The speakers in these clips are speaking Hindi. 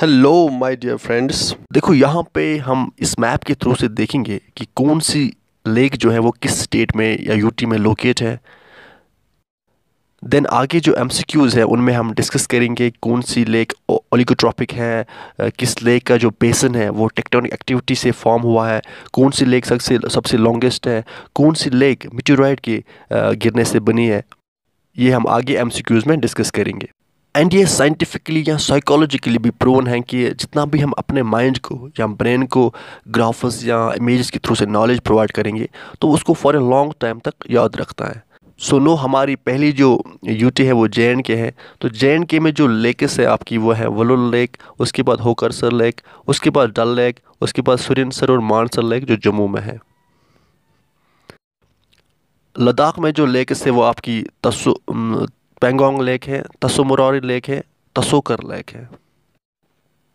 हेलो माय डियर फ्रेंड्स देखो यहाँ पे हम इस मैप के थ्रू से देखेंगे कि कौन सी लेक जो है वो किस स्टेट में या यूटी में लोकेट है देन आगे जो एम है उनमें हम डिस्कस करेंगे कौन सी लेक ओलिगोट्रॉपिक है किस लेक का जो बेसन है वो टेक्टोनिक एक्टिविटी से फॉर्म हुआ है कौन सी लेक सबसे सबसे लॉन्गेस्ट है कौन सी लेक मिट्योराइड के गिरने से बनी है ये हम आगे एम में डिस्कस करेंगे एंड ये साइंटिफिकली या साइकोलॉजिकली भी प्रोवन है कि जितना भी हम अपने माइंड को या ब्रेन को ग्राफस या इमेज के थ्रू से नॉलेज प्रोवाइड करेंगे तो उसको फॉर ए लॉन्ग टाइम तक याद रखता है सो so, नो no, हमारी पहली जो यूटी है वो जे एंड के है तो जे एंड के में जो लेकेस है आपकी वो है वलुल लेक उसके बाद होकरसर लेक उसके बाद डल लेक उसके बाद सुरेन सर और मानसर लेक जो जम्मू में है लद्दाख में जो लेकेस है वो आपकी तसु पेंगोंग लेक है तसुमरौरी लेक है तसोकर लेक है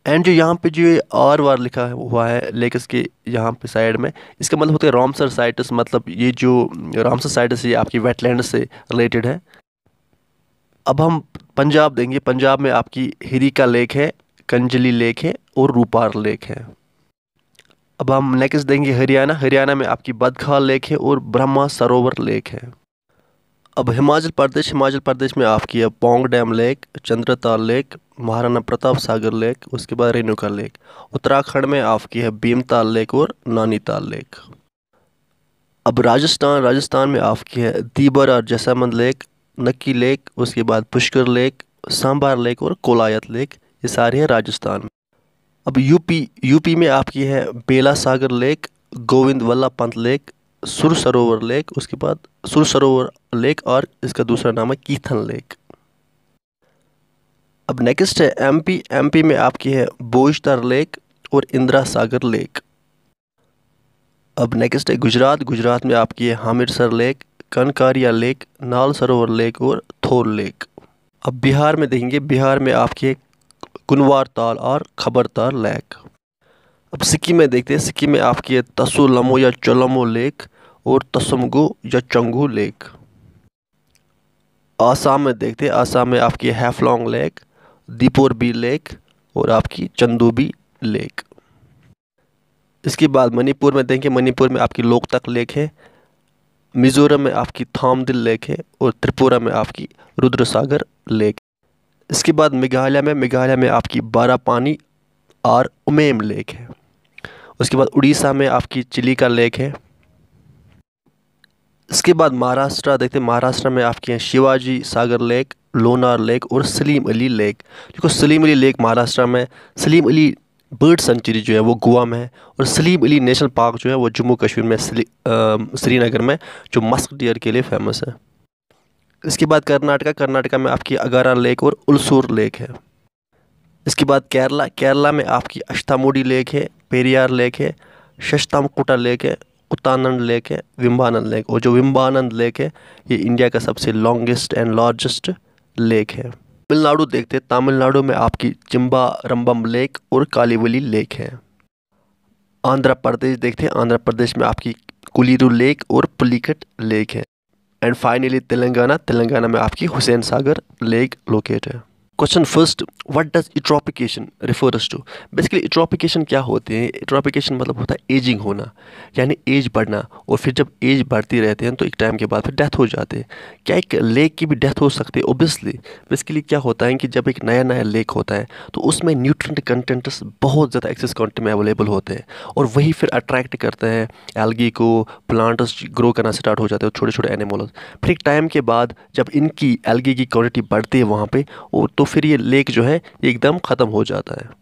एंड जो यहाँ पे जो आर वार लिखा हुआ है लेकिन इसके यहाँ पे साइड में इसका मतलब होता है रामसर साइटस मतलब ये जो रामसर साइटस ये आपकी वेटलैंड से रिलेटेड है अब हम पंजाब देंगे पंजाब में आपकी हिरी का लेक है कंजली लेक है और रूपार लेक है अब हम नेक्स्ट देंगे हरियाणा हरियाणा में आपकी बदखाल लेक है और ब्रह्मा सरोवर लेक है अब हिमाचल प्रदेश हिमाचल प्रदेश में आपकी है Pong dam lake Chandratal lake Maharana Pratap Sagar lake उसके बाद रेणुका लेक उत्तराखंड में आपकी है भीमताल लेक और नानीताल लेक अब राजस्थान राजस्थान में आपकी है दीबर और जैसामंद लेक नक्की लेक उसके बाद पुष्कर लेक सांबार लेक और कोलायत लेक ये सारे हैं राजस्थान में अब यूपी यूपी में आपकी है Bela Sagar lake Govind Vallabh Pant lake Sur Sarovar lake उसके बाद सुर सरोवर लेक और इसका दूसरा नाम है कीथन लेक अब नेक्स्ट है एमपी एमपी में आपकी है बोजदार लेक और इंदिरा सागर लेक अब नेक्स्ट है गुजरात गुजरात में आपकी है हामिरसर लेक कनकारिया लेक नाल सरोवर लेक और थोर लेक अब बिहार में देखेंगे बिहार में आपकी है कुनवार ताल और खबरतार लेक अब सिक्किम में देखते हैं सिक्किम में आपकी है तसो लमो या चोलमो लेक और तसमगो या चंगू लेक आसाम में देखते हैं आसाम में आपकी हैफलोंग लेक दीपोरबी लेक और आपकी चंदूबी लेक इसके बाद मणिपुर में देखें मणिपुर में आपकी लोकतक लेक है मिज़ोरम में आपकी थामदिल लेक है और त्रिपुरा में आपकी रुद्रसागर लेक इसके बाद मेघालय में मेघालय में आपकी बारा पानी और उमेम लेक है उसके बाद उड़ीसा में आपकी चिली का लेक है इसके बाद महाराष्ट्र देखते हैं महाराष्ट्र में आपके हैं शिवाजी सागर लेक लोनार लेक और सलीम अली लेक देखो सलीम अली लेक महाराष्ट्र में सलीम अली बर्ड सेंचुरी जो है वो गोवा में है और सलीम अली नेशनल पार्क जो है वो जम्मू कश्मीर में श्रीनगर में जो मस्क डियर के लिए फेमस है इसके बाद कर्नाटका कर्नाटका में आपकी अगारा लेक और उलसूर लेक है इसके बाद केरला केरला में आपकी अश्तामोडी लेक है पेरियार लेक है शस्तामकुटा लेक है उत्तानंद लेक है विम्बानंद लेक और जो विम्बानंद लेक है ये इंडिया का सबसे लॉन्गेस्ट एंड लार्जेस्ट लेक है तमिलनाडु देखते तमिलनाडु में आपकी चिम्बा रंबम लेक और कालीवली लेक है आंध्र प्रदेश देखते हैं आंध्र प्रदेश में आपकी कुलीरू लेक और पुलिकट लेक है एंड फाइनली तेलंगाना तेलंगाना में आपकी हुसैन सागर लेक लोकेट है question first what does eutrophication refers to basically eutrophication क्या होते हैं इट्रोपिकेशन मतलब होता है एजिंग होना यानी एज बढ़ना और फिर जब एज बढ़ती रहते हैं तो एक टाइम के बाद फिर डेथ हो जाते हैं क्या एक लेक की भी डेथ हो सकती है ओबियसली बेसिकली क्या होता है कि जब एक नया नया लेक होता है तो उसमें न्यूट्रंट कंटेंट्स बहुत ज़्यादा एक्सेस क्वान्टिटी में अवेलेबल होते हैं और वही फिर अट्रैक्ट करते हैं एलगी को प्लांट्स ग्रो करना स्टार्ट हो जाते हैं छोटे छोटे एनिमल्स फिर एक टाइम के बाद जब इनकी एल्गी की क्वान्टिटी बढ़ती है वहाँ पर तो फिर ये लेक जो है एकदम ख़त्म हो जाता है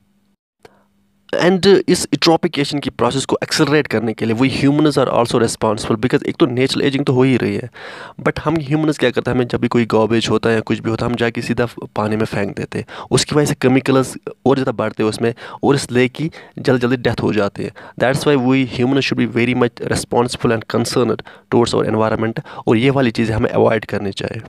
एंड इस इट्रॉपिकेशन की प्रोसेस को एक्सेलरेट करने के लिए वही humans are also responsible because एक तो नेचुरल एजिंग तो हो ही रही है बट हम ह्यूमनज क्या करते हैं हमें जब भी कोई गॉबेज होता है या कुछ भी होता है हम जाके सीधा पानी में फेंक देते हैं उसकी वजह से केमिकल्स और ज़्यादा बढ़ते हैं उसमें और इस लेक की जल्दी जल्दी डेथ हो जाती है दैट्स वाई वही human should be very much responsible and concerned towards our environment और ये वाली चीज़ें हमें अवॉइड करनी चाहिए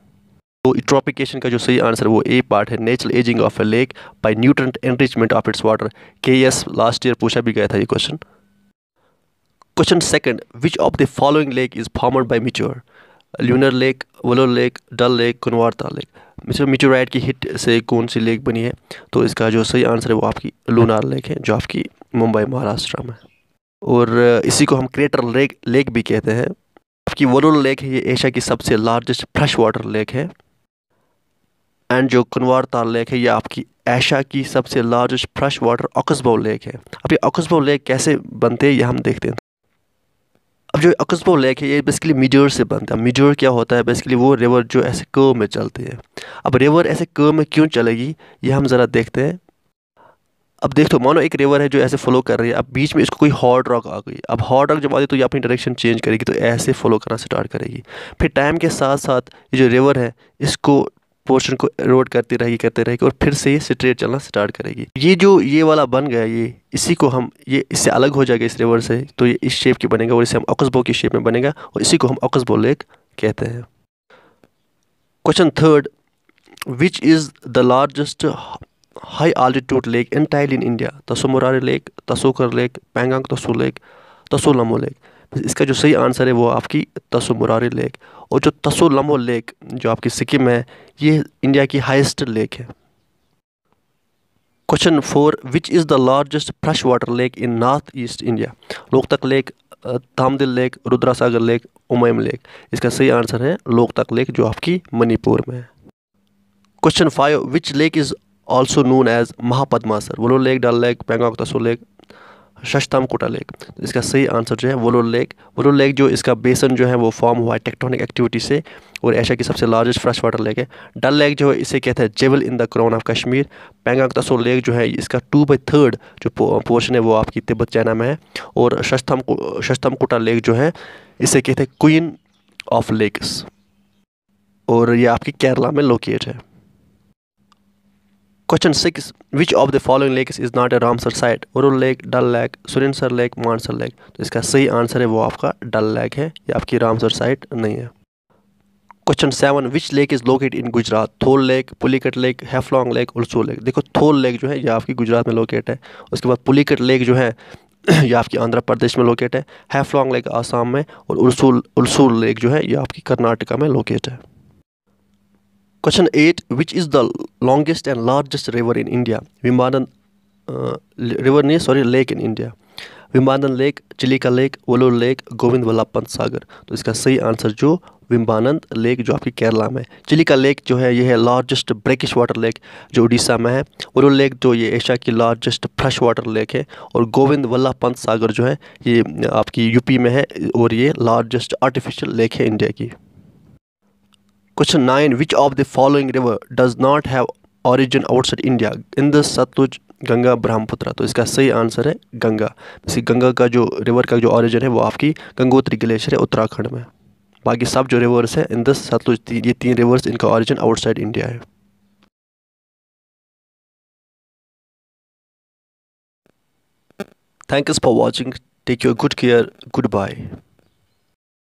तो ट्रॉपिकेशन का जो सही आंसर वो ए पार्ट है natural ageing of a lake by nutrient enrichment of its water के एस लास्ट ईयर पूछा भी गया था ये question question second which of the following lake is formed by meteor Lonar lake Wular lake Dal lake कुनवारता लेक मिस्टर मिचोराइट की हिट से कौन सी लेक बनी है तो इसका जो सही आंसर है वो आपकी लूनार लेक है जो आपकी मुंबई महाराष्ट्र में और इसी को हम क्रेटर लेक लेक भी कहते हैं आपकी वलोर लेक है ये एशिया की सबसे लार्जेस्ट फ्रेश वाटर लेक है एंड जो कनवार ताल लेक है ये आपकी ऐशा की सबसे largest fresh water oxbow lake है अब ये ऑक्सबो लेक कैसे बनते हैं ये हम देखते हैं अब जो अकस्बो लेक है ये बेसिकली मिजोर से बनता है मिजोर क्या होता है बेसिकली वो रिवर जो ऐसे कर्व में चलते हैं अब रिवर ऐसे कर्व में क्यों चलेगी ये हम ज़रा देखते हैं अब देख दो तो, मानो एक रिवर है जो ऐसे फॉलो कर रही है अब बीच में इसको कोई हॉट रॉक आ गई अब हॉट रॉक जब आ गई तो ये अपनी डायरेक्शन चेंज करेगी तो ऐसे फॉलो करना स्टार्ट करेगी फिर टाइम के साथ साथ ये जो रिवर है इसको पोर्शन को रोड करती रहेगी करते रहेगी और फिर से ये स्ट्रेट चलना स्टार्ट करेगी ये जो ये वाला बन गया ये इसी को हम ये इससे अलग हो जाएगा इस रिवर से तो ये इस शेप की बनेगा और इसे हम ऑक्सबो की शेप में बनेगा और इसी को हम ऑक्सबो लेक कहते हैं question third which is the largest high altitude lake entirely in India Moriri lake Tsokar lake Pangong Tso lake तसोलमो lake तो इसका जो सही आंसर है वो आपकी तसो मुरारी लेक और जो तसो लम्बो लेक जो आपकी सिक्किम है ये इंडिया की हाइस्ट लेक है question four which is the largest fresh water lake in north east India Loktak lake धामदिल lake Rudra Sagar lake Umiam lake इसका सही आंसर है लोकतक लेक जो आपकी मणिपुर में है question five which lake is also known as Mahapadmasar Wular lake Dal lake Pangong Tso lake Kota lake इसका सही आंसर जो है वोलो लेक वोलो लेक जो इसका बेसन जो है वो फॉर्म हुआ है टेक्टोनिक एक्टिविटी से और एशिया की सबसे लार्जेस्ट फ्रेश वाटर लेक है डल लेक जो है इसे कहते हैं jewel in the crown of Kashmir Pangong Tso lake जो है इसका टू बाई थर्ड जो पोर्शन है वो आपकी तिब्बत चाइना में है और शस्तम कोटा लेक जो है इसे कहते हैं क्वीन ऑफ लेक्स और ये आपकी केरला में लोकेट है question six which of the following lake is not a Ramsar site Wular lake Dal lake Surinsar lake Mansar lake तो इसका सही आंसर है वो आपका डल लेक है या आपकी रामसर साइट नहीं है question seven which lake is locate in Gujarat Thol lake Pulicat lake Haflong lake Ulsoor lake देखो थोल लेक जो है ये आपकी गुजरात में लोकेट है उसके बाद पुलिकट लेक जो है ये आपकी आंध्र प्रदेश में लोकेट है हैफलॉन्ग लेक आसाम में और उल्सूल उल्सूल लेक जो है ये आपकी कर्नाटका में लोकेट है question eight which is the longest and largest river in India विमानन रिवर नहीं सॉरी लेक इन इंडिया विमानन lake Chilika lake Wular lake Govind Pant Sagar तो इसका सही आंसर जो विम्बानंद लेक जो आपकी केरला में चिलिका लेक जो है यह है लार्जेस्ट ब्रेकिश वाटर लेक जो उड़ीसा में है वलोर लेक जो ये एशिया की लार्जेस्ट फ्रेश वाटर लेक है और गोविंद पंत सागर जो है ये आपकी यूपी में है और ये लार्जेस्ट आर्टिफिशियल लेक है इंडिया की question nine which of the following river does not have origin outside India in the Sutlej Ganga Brahmaputra तो इसका सही आंसर है गंगा इसी गंगा का जो रिवर का जो ऑरिजन है वो आपकी गंगोत्री ग्लेशियर है उत्तराखंड में बाकी सब जो रिवर्स है इन दस सतलुज ये तीन रिवर्स इनका ऑरिजन आउटसाइड इंडिया है thank you for watching take your good care good bye